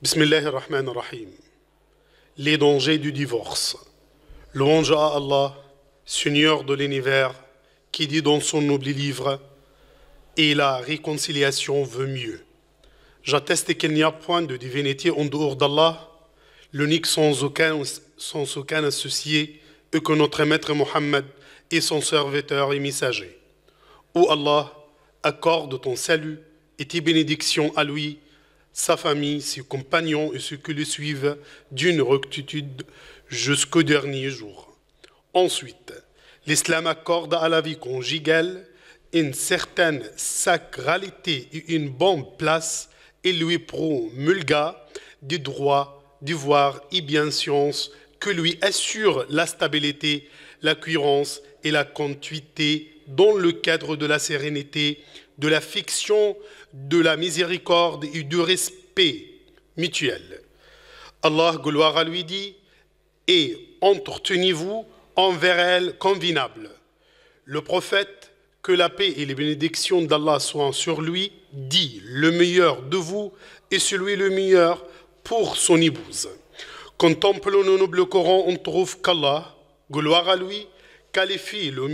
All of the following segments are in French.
Bismillah ar-Rahman ar-Rahim. Les dangers du divorce. Louange à Allah, Seigneur de l'univers, qui dit dans son noble livre Et la réconciliation veut mieux. J'atteste qu'il n'y a point de divinité en dehors d'Allah, l'unique sans aucun, sans aucun associé, et que notre maître Mohammed est son serviteur et messager. Ô Allah, accorde ton salut et tes bénédictions à lui sa famille, ses compagnons et ceux qui le suivent d'une rectitude jusqu'au dernier jour. Ensuite, l'islam accorde à la vie conjugale une certaine sacralité et une bonne place et lui promulga des droits, devoirs et bien sciences que lui assure la stabilité, la cohérence et la continuité dans le cadre de la sérénité de la fiction, de la miséricorde et du respect mutuel. Allah, gloire à lui, dit Et entretenez-vous envers elle convenable. Le prophète, que la paix et les bénédictions d'Allah soient sur lui, dit Le meilleur de vous est celui le meilleur pour son épouse. Contemplons le noble Coran, on trouve qu'Allah, gloire à lui, qualifie le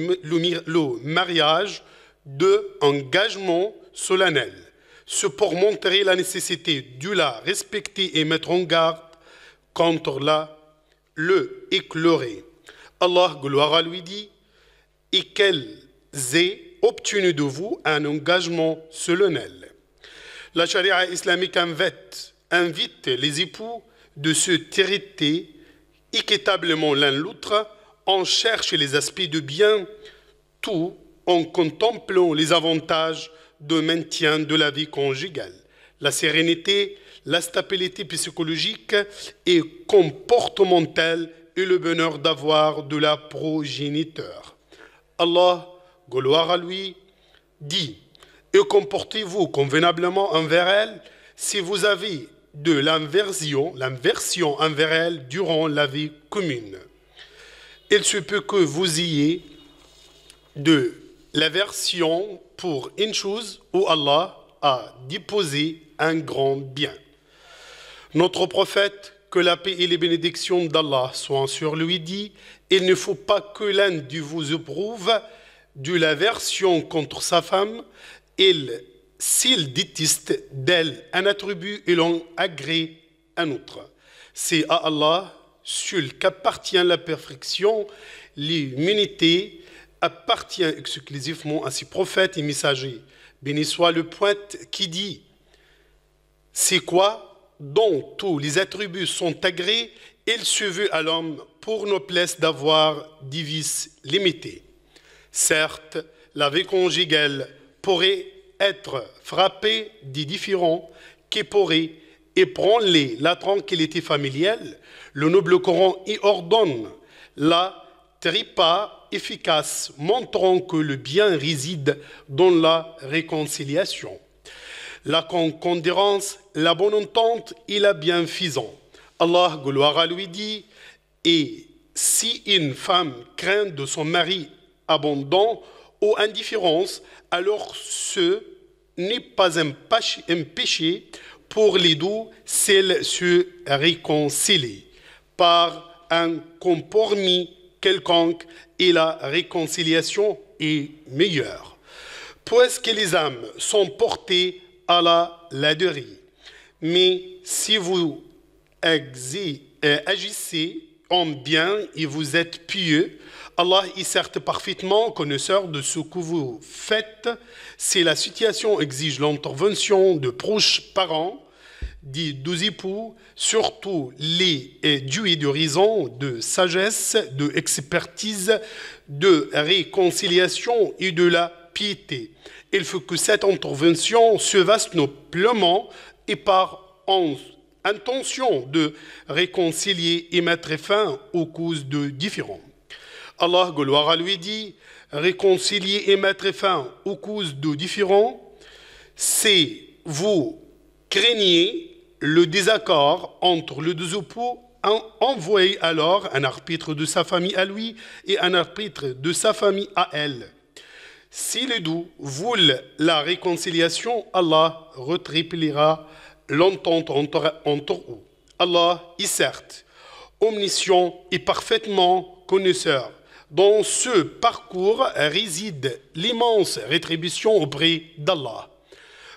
mariage de engagement solennel. Ce pour montrer la nécessité de la respecter et mettre en garde contre la le éclorer Allah, gloire à lui, dit Et qu'elles aient obtenu de vous un engagement solennel. La charia islamique invite, invite les époux de se traiter équitablement l'un l'autre, en cherche les aspects de bien, tout en contemplant les avantages de maintien de la vie conjugale, la sérénité, la stabilité psychologique et comportementale et le bonheur d'avoir de la progéniteur. Allah, gloire à lui, dit Et comportez-vous convenablement envers elle si vous avez de l'inversion, l'inversion envers elle durant la vie commune. Il se peut que vous ayez de la version pour une chose où Allah a déposé un grand bien. Notre prophète, que la paix et les bénédictions d'Allah soient sur lui, dit Il ne faut pas que l'un de vous éprouve de la version contre sa femme, il, s'il déteste d'elle un attribut, il en agrée un autre. C'est à Allah seul qu'appartient la perfection, l'immunité, appartient exclusivement à ses prophètes et messagers. Béni soit le point qui dit C'est quoi dont tous les attributs sont agréés, et le veut à l'homme pour noblesse d'avoir des vices limités. Certes, la vie conjugale pourrait être frappée des différents qui pourraient éprendre la tranquillité familiale. Le noble Coran y ordonne la pas efficace montrant que le bien réside dans la réconciliation, la concondérance, la bonne entente et la bienfaisance. Allah, gloire à lui, dit Et si une femme craint de son mari abondant ou indifférence, alors ce n'est pas un péché pour les deux, s'ils se réconcilier par un compromis quelconque et la réconciliation est meilleure. Puisque les âmes sont portées à la laderie. Mais si vous euh, agissez en bien et vous êtes pieux, Allah est certes parfaitement connaisseur de ce que vous faites. Si la situation exige l'intervention de proches parents, dit deux époux, surtout les de raison, de sagesse, de expertise, de réconciliation et de la piété. Il faut que cette intervention se vaste noblement et par intention de réconcilier et mettre fin aux causes de différents. Allah, gloire à lui, dit réconcilier et mettre fin aux causes de différents, c'est vous craignez le désaccord entre les deux époux envoyé alors un arbitre de sa famille à lui et un arbitre de sa famille à elle. Si les deux voulent la réconciliation, Allah retriplera l'entente entre, entre eux. Allah est certes omniscient et parfaitement connaisseur. Dans ce parcours réside l'immense rétribution auprès d'Allah.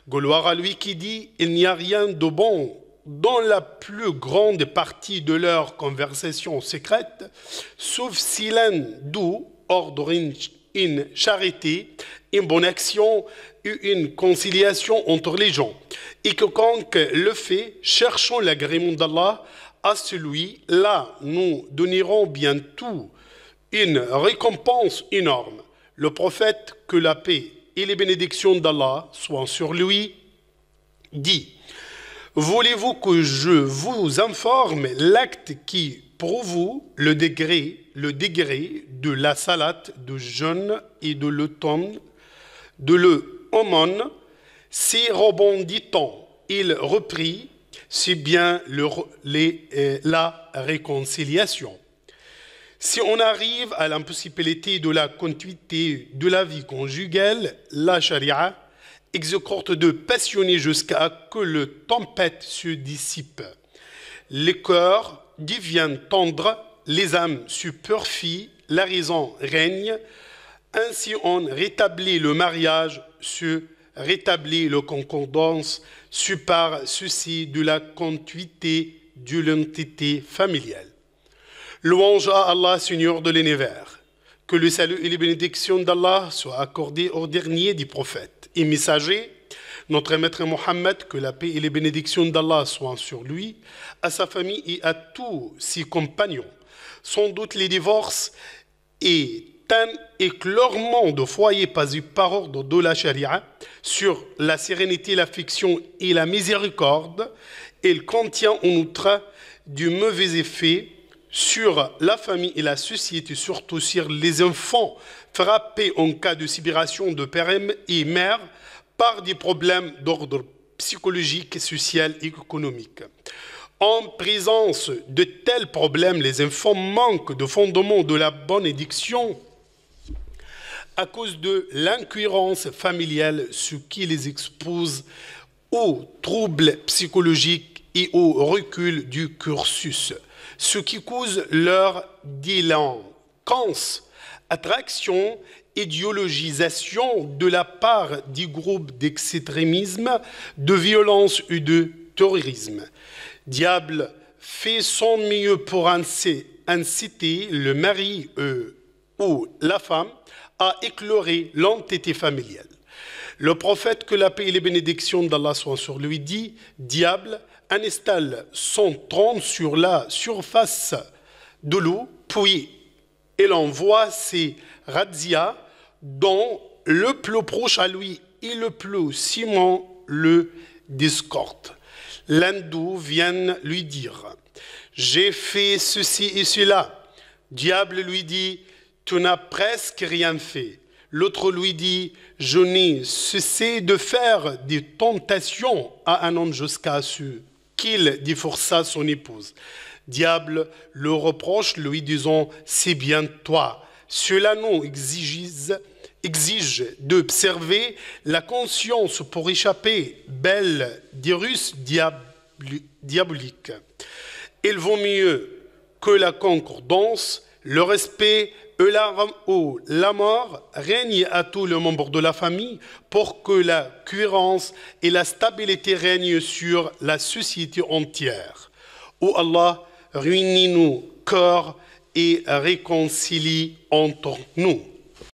Gloire à lui qui dit, il n'y a rien de bon dans la plus grande partie de leurs conversations secrètes, sauf s'il l'un d'eux ordre une charité, une bonne action et une conciliation entre les gens. Et quiconque le fait, cherchons l'agrément d'Allah, à celui-là, nous donnerons bientôt une récompense énorme. Le prophète, que la paix et les bénédictions d'Allah soient sur lui, dit Voulez-vous que je vous informe l'acte qui, prouve le degré, le degré de la salate, de jeûne et de l'automne, de le si rebondit-on Il reprit, c'est bien euh, la réconciliation. Si on arrive à l'impossibilité de la continuité de la vie conjugale, la charia exécute de passionner jusqu'à que le tempête se dissipe. Les corps deviennent tendres, les âmes se la raison règne. Ainsi, on rétablit le mariage, se rétablit la concordance, se par ceci de la continuité de l'entité familiale. Louange à Allah, Seigneur de l'univers. Que le salut et les bénédictions d'Allah soient accordés au dernier des prophètes et messagers, notre maître Mohammed, que la paix et les bénédictions d'Allah soient sur lui, à sa famille et à tous ses compagnons. Sans doute les divorces et clairement de foyers pas par ordre de la charia sur la sérénité, la l'affection et la miséricorde. Elle contient en outre du mauvais effet sur la famille et la société, surtout sur les enfants frappés en cas de séparation de père et mère par des problèmes d'ordre psychologique, social et économique. En présence de tels problèmes, les enfants manquent de fondement de la bonne édiction à cause de l'incohérence familiale, ce qui les expose aux troubles psychologiques et au recul du cursus ce qui cause leur délinquance, attraction, idéologisation de la part des groupes d'extrémisme, de violence et de terrorisme. Diable fait son mieux pour inciter le mari euh, ou la femme à éclorer l'entité familiale. Le prophète, que la paix et les bénédictions d'Allah soient sur lui, dit Diable, installe son trône sur la surface de l'eau, puis il envoie ses razzias dont le plus proche à lui et le plus Simon le discorde. L'hindou vient lui dire J'ai fait ceci et cela. Diable lui dit Tu n'as presque rien fait. L'autre lui dit, je n'ai cessé de faire des tentations à un homme jusqu'à ce qu'il divorça son épouse. Diable le reproche, lui disant, c'est bien toi. Cela nous exige, exige d'observer la conscience pour échapper, belle d'irus diabolique. diaboliques. Il vaut mieux que la concordance le respect la mort règnent à tous les membres de la famille pour que la cohérence et la stabilité règnent sur la société entière. Ô Allah, réunis nos corps et réconcilie entre nous.